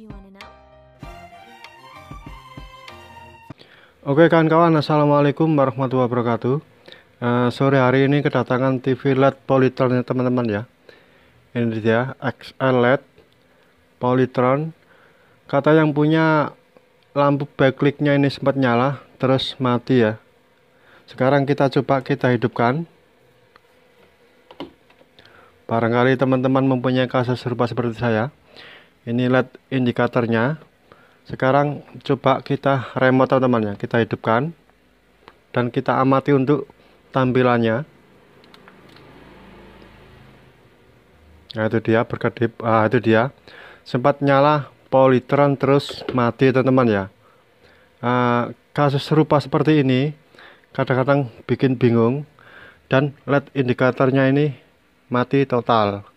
Do you to know? Oke kawan-kawan, Assalamualaikum warahmatullahi wabarakatuh. Uh, sore hari ini kedatangan TV LED Polytron ya teman-teman ya. Ini dia XL LED Polytron. Kata yang punya lampu backlightnya ini sempat nyala, terus mati ya. Sekarang kita coba kita hidupkan. Barangkali teman-teman mempunyai kasus serupa seperti saya ini LED indikatornya sekarang coba kita remote teman-teman ya kita hidupkan dan kita amati untuk tampilannya nah itu dia berkedip ah itu dia sempat nyala polytron terus mati teman-teman ya ah, kasus serupa seperti ini kadang-kadang bikin bingung dan LED indikatornya ini mati total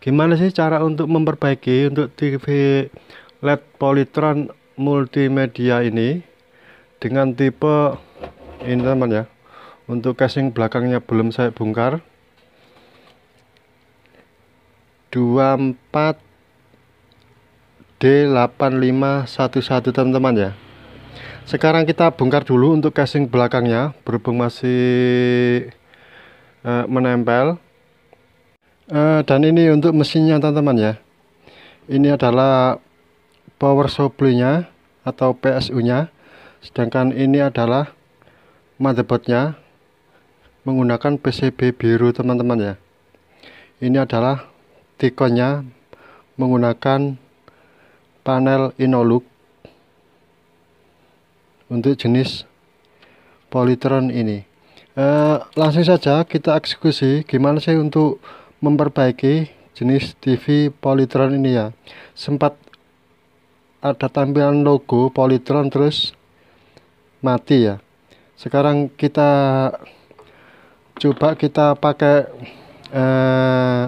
gimana sih cara untuk memperbaiki untuk TV LED Polytron multimedia ini dengan tipe ini teman ya untuk casing belakangnya belum saya bongkar 24 D8511 teman-teman ya sekarang kita bongkar dulu untuk casing belakangnya berhubung masih eh, menempel Eh, dan ini untuk mesinnya teman-teman ya ini adalah power supply nya atau PSU nya sedangkan ini adalah motherboard nya menggunakan PCB biru teman-teman ya ini adalah tikonya menggunakan panel Inolux untuk jenis Polytron ini eh, langsung saja kita eksekusi gimana sih untuk memperbaiki jenis TV Polytron ini ya sempat ada tampilan logo Polytron terus mati ya sekarang kita coba kita pakai eh,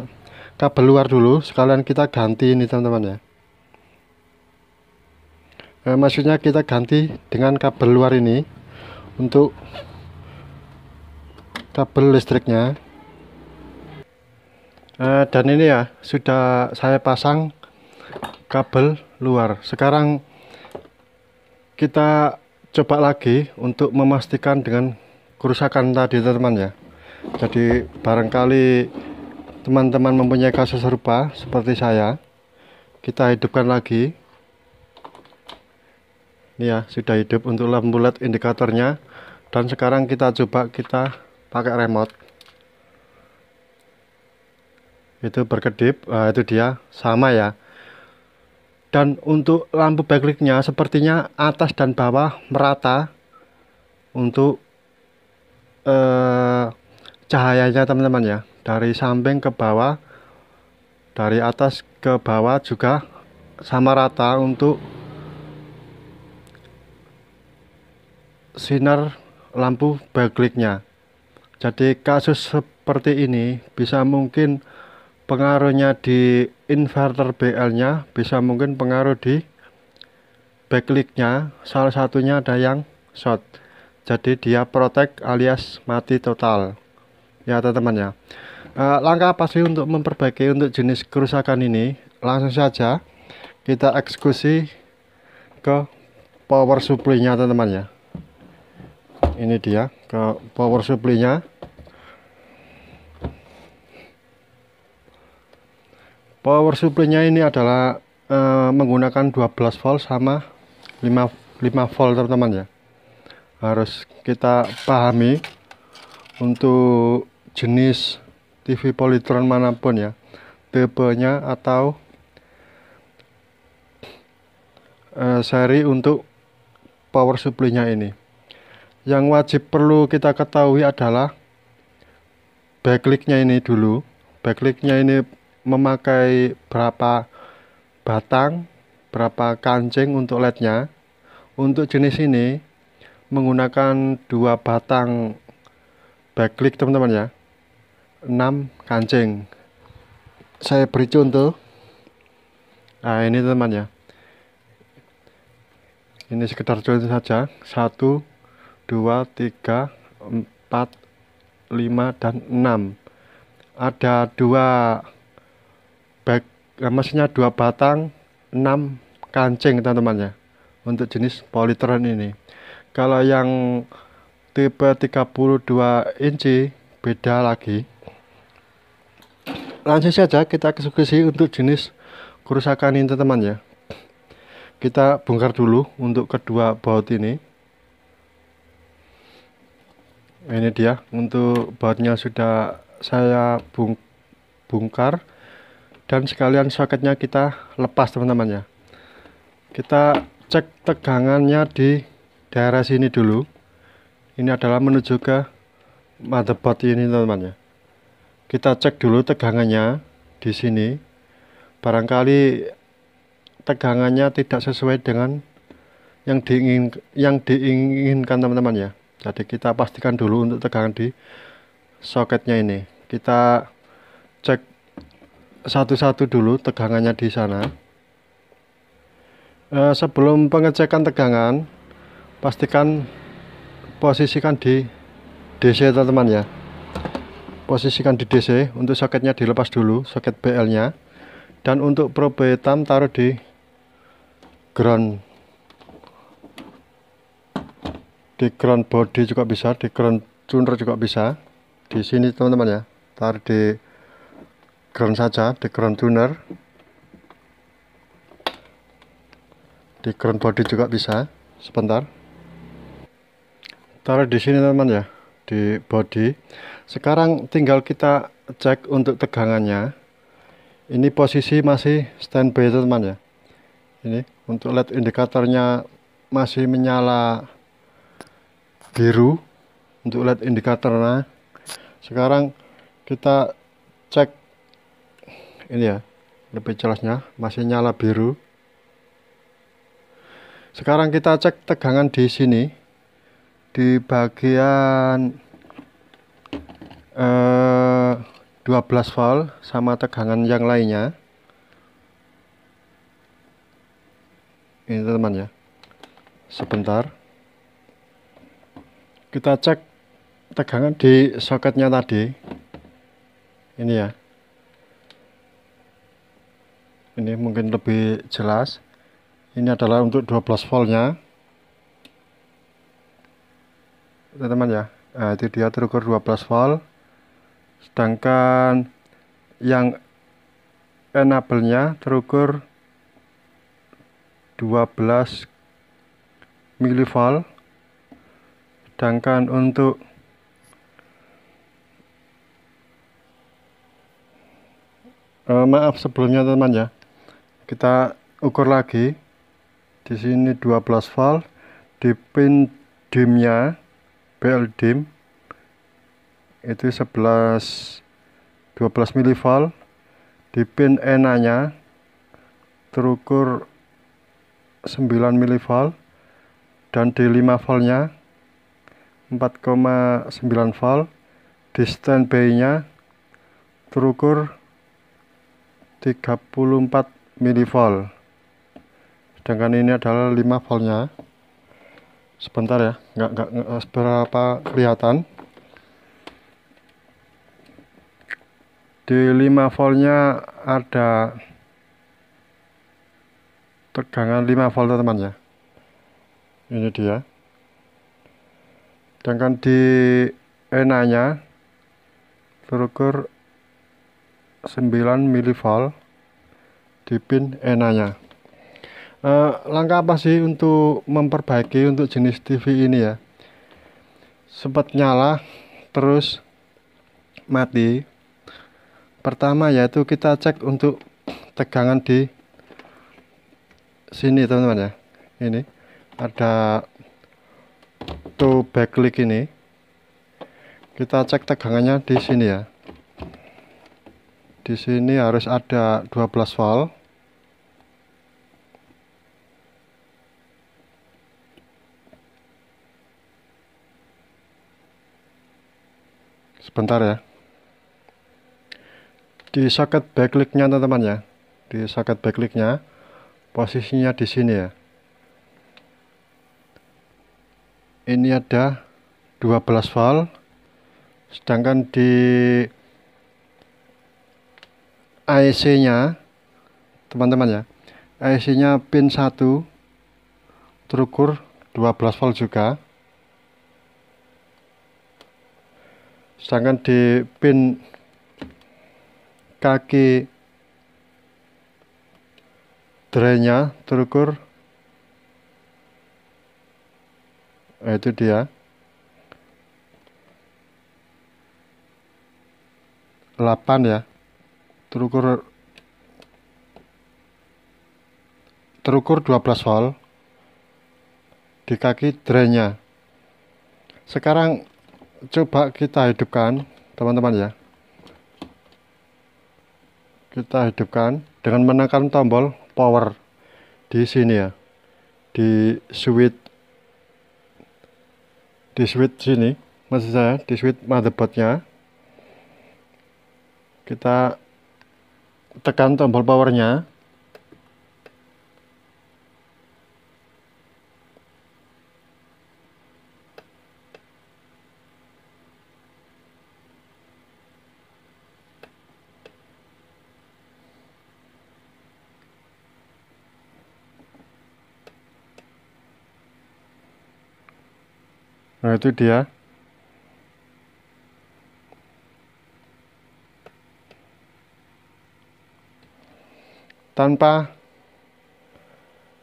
kabel luar dulu sekalian kita ganti ini teman-teman ya eh, maksudnya kita ganti dengan kabel luar ini untuk kabel listriknya Eh, dan ini ya sudah saya pasang kabel luar sekarang kita coba lagi untuk memastikan dengan kerusakan tadi teman-teman ya jadi barangkali teman-teman mempunyai kasus serupa seperti saya kita hidupkan lagi ini ya sudah hidup untuk lampu LED indikatornya dan sekarang kita coba kita pakai remote itu berkedip uh, itu dia sama ya dan untuk lampu backlightnya sepertinya atas dan bawah merata untuk eh, cahayanya teman-teman ya dari samping ke bawah dari atas ke bawah juga sama rata untuk sinar lampu backlightnya jadi kasus seperti ini bisa mungkin pengaruhnya di inverter BL nya bisa mungkin pengaruh di backlink nya salah satunya ada yang short jadi dia protect alias mati total ya teman-teman ya eh, langkah apa sih untuk memperbaiki untuk jenis kerusakan ini langsung saja kita eksekusi ke power supply nya teman-teman ya ini dia ke power supply nya power supply-nya ini adalah uh, menggunakan 12 volt sama 5 5 volt teman-teman ya harus kita pahami untuk jenis TV Polytron manapun ya tipenya atau uh, seri untuk power supply-nya ini yang wajib perlu kita ketahui adalah backlight-nya ini dulu backlight-nya ini memakai berapa batang, berapa kancing untuk lednya. Untuk jenis ini menggunakan dua batang backlight teman-teman ya. 6 kancing. Saya beri contoh. Nah, ini teman ya. Ini sekedar contoh saja. 1 2 3 4 5 dan 6. Ada dua baik eh, maksudnya dua batang enam kancing teman temannya untuk jenis polytron ini kalau yang tipe 32 inci beda lagi langsung saja kita eksekusi untuk jenis kerusakan ini teman-teman ya kita bongkar dulu untuk kedua baut ini ini dia untuk bautnya sudah saya bung bongkar dan sekalian soketnya kita lepas teman-teman ya kita cek tegangannya di daerah sini dulu ini adalah menuju ke motherboard ini teman-teman ya kita cek dulu tegangannya di sini barangkali tegangannya tidak sesuai dengan yang diingin yang diinginkan teman-teman ya jadi kita pastikan dulu untuk tegangan di soketnya ini kita cek satu-satu dulu tegangannya di sana eh, sebelum pengecekan tegangan pastikan posisikan di DC teman-teman ya posisikan di DC untuk soketnya dilepas dulu soket BL nya dan untuk probe hitam taruh di ground di ground body juga bisa di ground tuner juga bisa di sini teman-teman ya taruh di ground saja di ground tuner di ground body juga bisa sebentar taruh di sini teman ya di body sekarang tinggal kita cek untuk tegangannya ini posisi masih standby teman ya ini untuk LED indikatornya masih menyala biru untuk LED indikatornya sekarang kita cek ini ya lebih jelasnya masih nyala biru sekarang kita cek tegangan di sini di bagian eh, 12 volt sama tegangan yang lainnya ini teman ya sebentar kita cek tegangan di soketnya tadi ini ya ini mungkin lebih jelas ini adalah untuk 12 voltnya teman-teman ya nah, itu dia terukur 12 volt sedangkan yang enable-nya terukur 12 milivolt sedangkan untuk uh, maaf sebelumnya teman teman ya kita ukur lagi di sini 12 volt di pin dimnya BL dim itu 11 12 milivolt di pin enanya terukur 9 milivolt dan di 5 voltnya 4,9 volt di standby nya terukur 34 volt. sedangkan ini adalah 5 voltnya sebentar ya nggak, nggak, eh, seberapa kelihatan di 5 voltnya ada tegangan 5 volt teman ya ini dia sedangkan di enanya terukur 9 milivolt di pin enanya e, langkah apa sih untuk memperbaiki untuk jenis TV ini ya sempat nyala terus mati pertama yaitu kita cek untuk tegangan di sini teman-teman ya ini ada to backlight ini kita cek tegangannya di sini ya di sini harus ada 12 volt sebentar ya di socket backlinknya teman-teman ya di socket backlinknya posisinya di sini ya ini ada 12 volt sedangkan di ic nya teman-teman ya. ic nya pin 1 terukur 12 volt juga. Sedangkan di pin kaki drainnya terukur nah, itu dia 8 ya terukur terukur 12 volt di kaki drainnya sekarang coba kita hidupkan teman-teman ya kita hidupkan dengan menekan tombol power di sini ya di switch di switch sini maksud saya di switch motherboardnya kita tekan tombol powernya Nah itu dia tanpa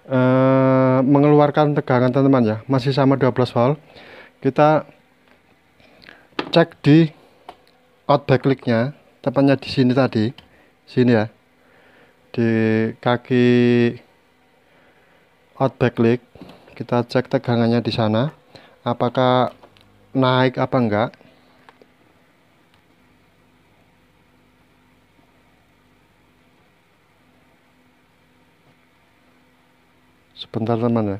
uh, mengeluarkan tegangan teman-teman ya masih sama 12 volt kita cek di outback linknya tepatnya di sini tadi sini ya di kaki outback link kita cek tegangannya di sana apakah naik apa enggak Sebentar teman ya.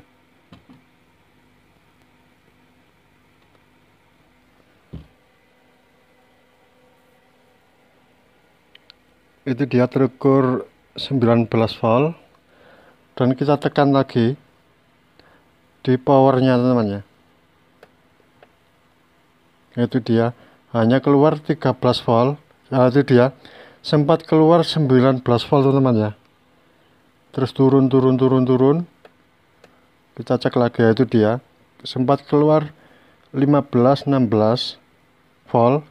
Itu dia terukur 19 volt dan kita tekan lagi di powernya teman ya. Itu dia hanya keluar 13 volt. Nah, itu dia sempat keluar 19 volt teman ya terus turun turun turun turun kita cek lagi itu dia sempat keluar 15 16 volt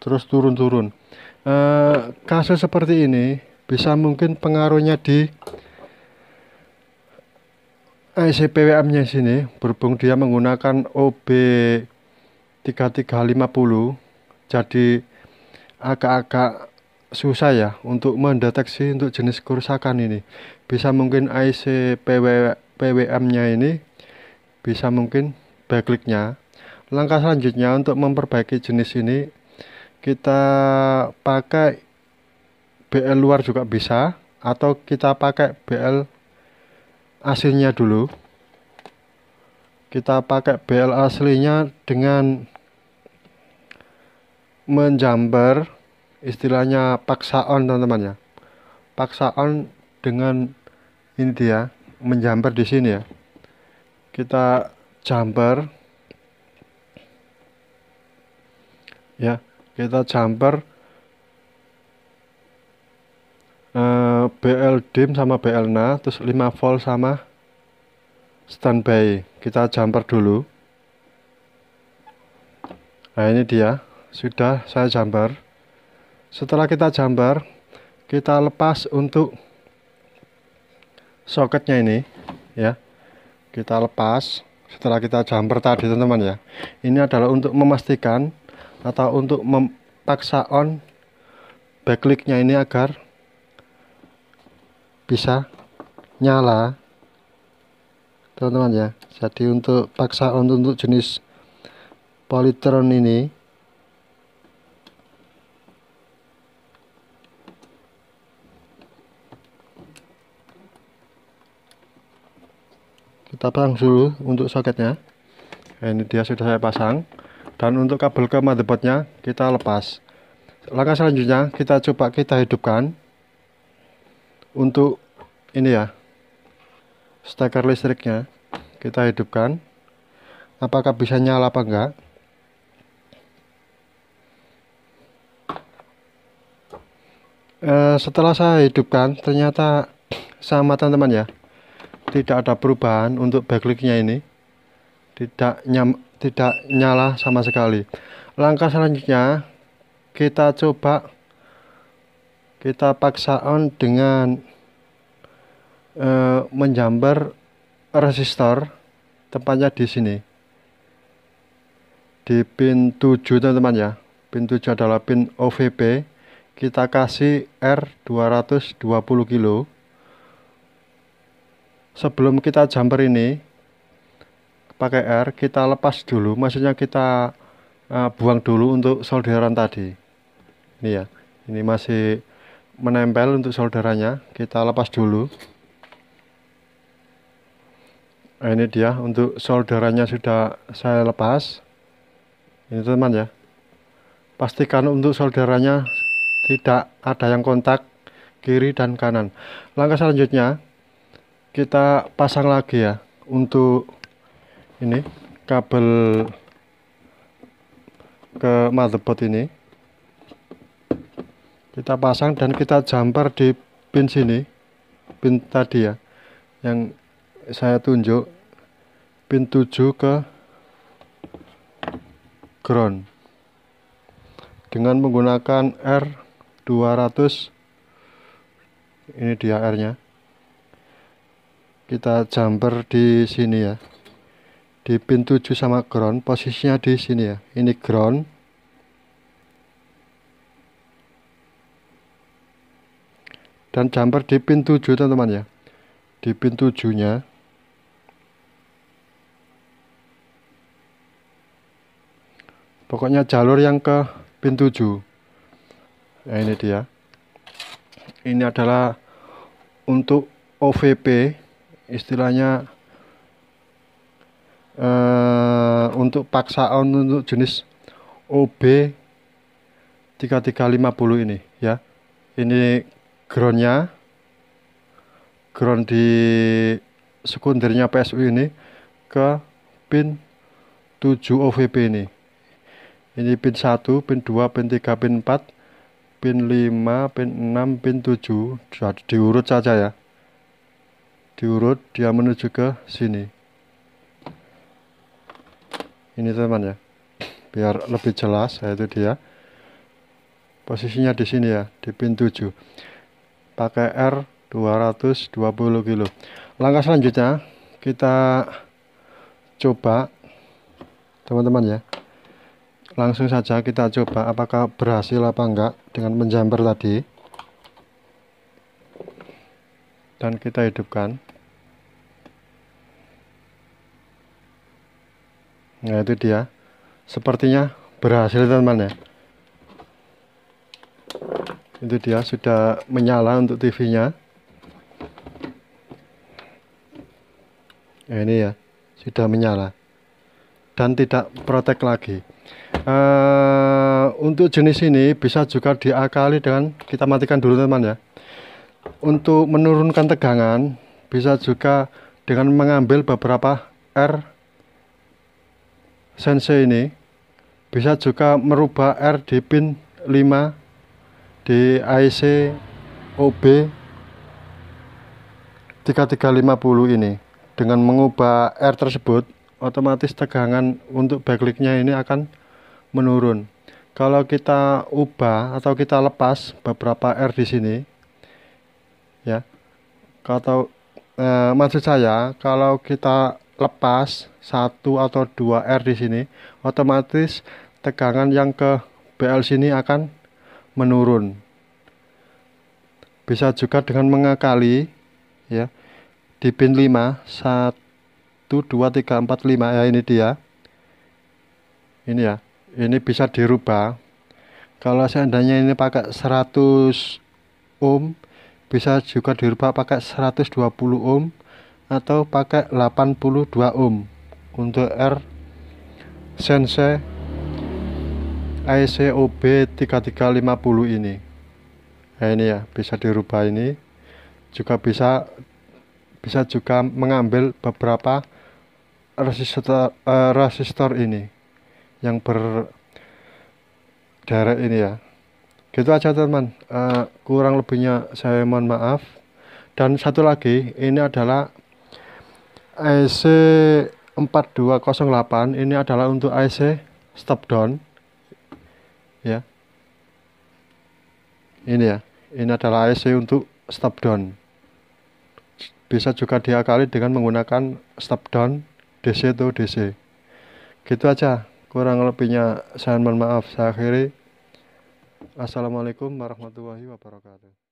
terus turun-turun e, kasus seperti ini bisa mungkin pengaruhnya di IC PWM nya sini berhubung dia menggunakan OB 3350 jadi agak-agak susah ya untuk mendeteksi untuk jenis kerusakan ini bisa mungkin IC pwm PWM-nya ini bisa mungkin nya Langkah selanjutnya untuk memperbaiki jenis ini kita pakai BL luar juga bisa atau kita pakai BL aslinya dulu kita pakai BL aslinya dengan menjamber istilahnya paksa on teman-teman ya paksa on dengan ini dia menjamper di sini ya kita jumper ya kita jumper Uh, eh, BL dim sama BL na terus 5 volt sama standby kita jumper dulu nah ini dia sudah saya jumper setelah kita jumper kita lepas untuk soketnya ini ya kita lepas setelah kita jumper tadi teman-teman ya ini adalah untuk memastikan atau untuk memaksa on backlichtnya ini agar bisa nyala teman-teman ya jadi untuk paksa on untuk jenis polytron ini kita pasang dulu untuk soketnya ini dia sudah saya pasang dan untuk kabel ke motherboardnya kita lepas langkah selanjutnya kita coba kita hidupkan untuk ini ya steker listriknya kita hidupkan apakah bisa nyala apa enggak eh, setelah saya hidupkan ternyata sama teman-teman ya tidak ada perubahan untuk backlinknya ini tidak nyam tidak nyala sama sekali langkah selanjutnya kita coba kita paksa on dengan e, menjambar resistor tempatnya di sini di pin 7 teman-teman ya pin 7 adalah pin OVP kita kasih R 220 kilo sebelum kita jumper ini pakai R kita lepas dulu maksudnya kita uh, buang dulu untuk solderan tadi ini ya ini masih menempel untuk solderannya kita lepas dulu nah, ini dia untuk solderannya sudah saya lepas ini teman ya pastikan untuk solderannya tidak ada yang kontak kiri dan kanan langkah selanjutnya kita pasang lagi ya untuk ini kabel ke motherboard ini kita pasang dan kita jumper di pin sini pin tadi ya yang saya tunjuk pin 7 ke ground dengan menggunakan R200 ini dia R nya kita jumper di sini ya di pin 7 sama ground posisinya di sini ya ini ground dan jumper di pin 7 teman-teman ya di pin 7 nya pokoknya jalur yang ke pin 7 nah ini dia ini adalah untuk OVP istilahnya eh, untuk paksaan untuk jenis OB 3350 ini ya ini groundnya ground di sekundernya PSU ini ke pin 7 OVP ini ini pin 1, pin 2, pin 3, pin 4 pin 5, pin 6, pin 7 diurut saja ya diurut dia menuju ke sini ini teman ya biar lebih jelas itu dia posisinya di sini ya di pin 7 pakai R 220 kilo langkah selanjutnya kita coba teman-teman ya langsung saja kita coba apakah berhasil apa enggak dengan menjamper tadi dan kita hidupkan Nah itu dia Sepertinya berhasil teman-teman ya Itu dia sudah menyala untuk TV nya nah, Ini ya Sudah menyala Dan tidak protek lagi uh, Untuk jenis ini bisa juga diakali dengan Kita matikan dulu teman-teman ya Untuk menurunkan tegangan Bisa juga dengan mengambil beberapa R sensei ini bisa juga merubah R di pin 5 di IC OB 3350 ini dengan mengubah R tersebut otomatis tegangan untuk backlinknya ini akan menurun kalau kita ubah atau kita lepas beberapa R di sini ya kalau eh, maksud saya kalau kita lepas satu atau 2 R di sini otomatis tegangan yang ke BL sini akan menurun bisa juga dengan mengakali ya di pin 5 1 2 3 4 5 ya ini dia ini ya ini bisa dirubah kalau seandainya ini pakai 100 ohm bisa juga dirubah pakai 120 ohm atau pakai 82 ohm untuk R Sensei ICOB 3350 ini nah ini ya bisa dirubah ini juga bisa bisa juga mengambil beberapa resistor uh, resistor ini yang ber daerah ini ya gitu aja teman uh, eh, kurang lebihnya saya mohon maaf dan satu lagi ini adalah IC 4208 ini adalah untuk IC step down ya ini ya ini adalah IC untuk step down bisa juga diakali dengan menggunakan step down DC to DC gitu aja kurang lebihnya saya mohon maaf saya akhiri Assalamualaikum warahmatullahi wabarakatuh